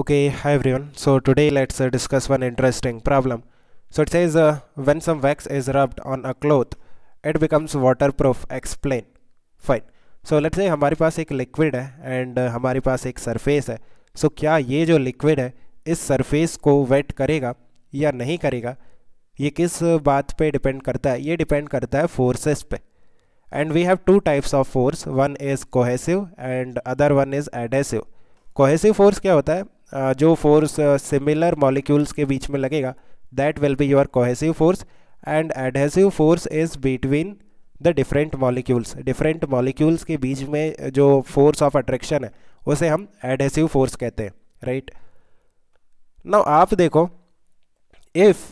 Okay, hi everyone. So today let's uh, discuss one interesting problem. So it says uh, when some wax is rubbed on a cloth, it becomes waterproof. Explain. Fine. So let's say हमारे पास एक liquid है and uh, हमारे पास एक surface है. So क्या ये जो liquid है इस surface को wet करेगा या नहीं करेगा ये किस बात पे depend करता है ये depend करता है forces पे. And we have two types of force. One is cohesive and other one is adhesive. Cohesive force क्या होता है जो फोर्स सिमिलर मॉलिक्यूल्स के बीच में लगेगा that will be your cohesive force and adhesive force is between the different molecules different molecules के बीच में जो फोर्स ऑफ अट्रैक्शन है उसे हम एडहेसिव फोर्स कहते हैं राइट नाउ आप देखो if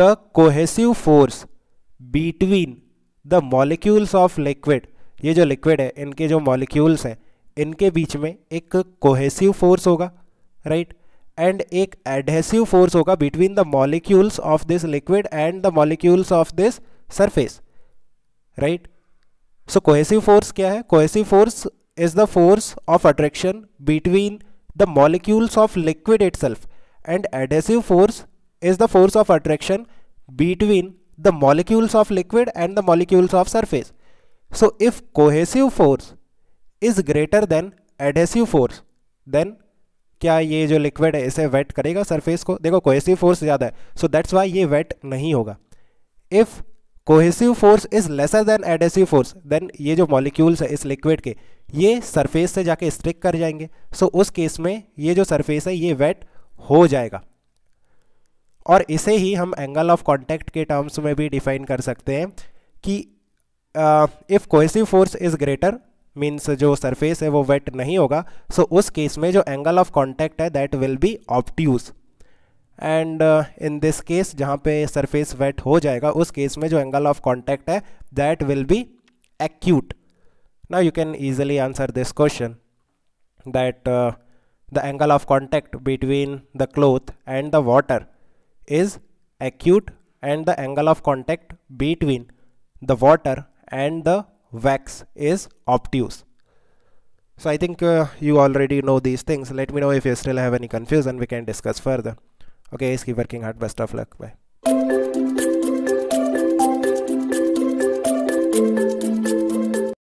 the cohesive force between the molecules of liquid ये जो लिक्विड है इनके जो मॉलिक्यूल्स हैं इनके बीच में एक कोहेसिव फोर्स होगा right and a adhesive force होगा between the molecules of this liquid and the molecules of this surface right so cohesive force क्या है cohesive force is the force of attraction between the molecules of liquid itself and adhesive force is the force of attraction between the molecules of liquid and the molecules of surface. So if cohesive force is greater than adhesive force then क्या ये जो liquid है इसे wait करेगा surface को देखो cohesive force ज़्यादा है सो दैट्स वाई ये वेट नहीं होगा if cohesive force is lesser than adhesive force then ये जो मॉलिक्यूल्स है इस लिक्विड के ये सरफेस से जाके स्ट्रिक कर जाएंगे सो so, उस केस में ये जो सरफेस है ये वेट हो जाएगा और इसे ही हम एंगल ऑफ कॉन्टैक्ट के टर्म्स में भी डिफाइन कर सकते हैं कि if cohesive force is greater means जो सरफेस है वो वेट नहीं होगा सो so, उस केस में जो एंगल ऑफ कॉन्टैक्ट है that will be obtuse and in this case जहाँ पे सरफेस वेट हो जाएगा उस केस में जो एंगल ऑफ कॉन्टैक्ट है that will be acute now you can easily answer this question that the angle of contact between the cloth and the water is acute and the angle of contact between the water and the Vex is obtuse. So I think uh, you already know these things. Let me know if you still have any confusion. We can discuss further. Okay, guys, keep working hard. Best of luck. Bye.